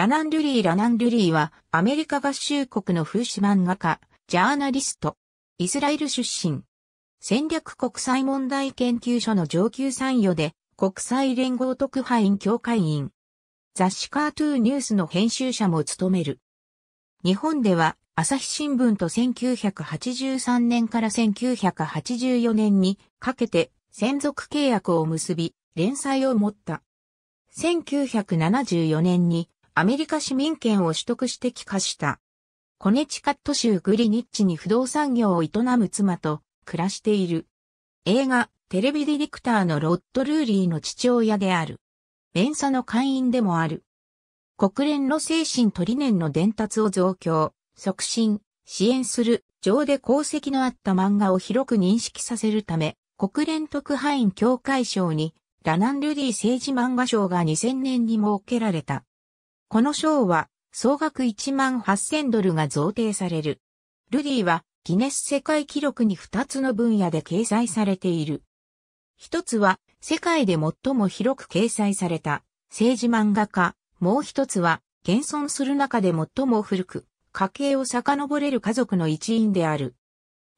ラナン・ルリー・ラナン・ルリーは、アメリカ合衆国の風刺漫画家、ジャーナリスト、イスラエル出身。戦略国際問題研究所の上級参与で、国際連合特派員協会員。雑誌カートゥーニュースの編集者も務める。日本では、朝日新聞と1983年から1984年にかけて専属契約を結び、連載を持った。1974年にアメリカ市民権を取得して帰化した。コネチカット州グリニッチに不動産業を営む妻と暮らしている。映画、テレビディレクターのロッド・ルーリーの父親である。メンサの会員でもある。国連の精神と理念の伝達を増強、促進、支援する上で功績のあった漫画を広く認識させるため、国連特派員協会賞に、ラナン・ルディ政治漫画賞が2000年に設けられた。この賞は総額1万8000ドルが贈呈される。ルディはギネス世界記録に2つの分野で掲載されている。一つは世界で最も広く掲載された政治漫画家、もう一つは現存する中で最も古く家系を遡れる家族の一員である。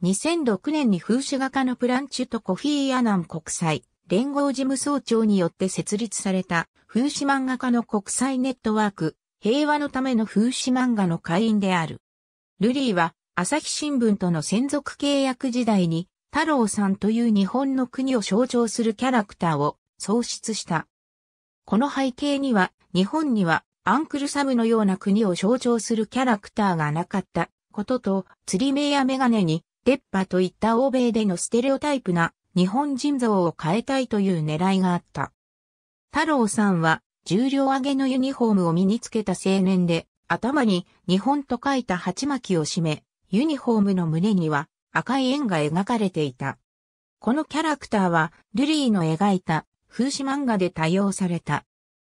2006年に風刺画家のプランチュとコフィー・アナン国際連合事務総長によって設立された、風刺漫画家の国際ネットワーク、平和のための風刺漫画の会員である。ルリーは、朝日新聞との専属契約時代に、太郎さんという日本の国を象徴するキャラクターを創出した。この背景には、日本にはアンクルサムのような国を象徴するキャラクターがなかったことと、釣り目やメガネに、出っ歯といった欧米でのステレオタイプな日本人像を変えたいという狙いがあった。太郎さんは重量上げのユニフォームを身につけた青年で、頭に日本と書いた鉢巻きを締め、ユニフォームの胸には赤い円が描かれていた。このキャラクターはルリーの描いた風刺漫画で多用された。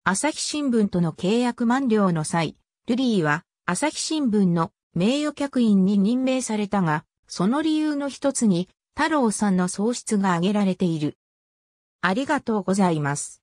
朝日新聞との契約満了の際、ルリーは朝日新聞の名誉客員に任命されたが、その理由の一つに太郎さんの喪失が挙げられている。ありがとうございます。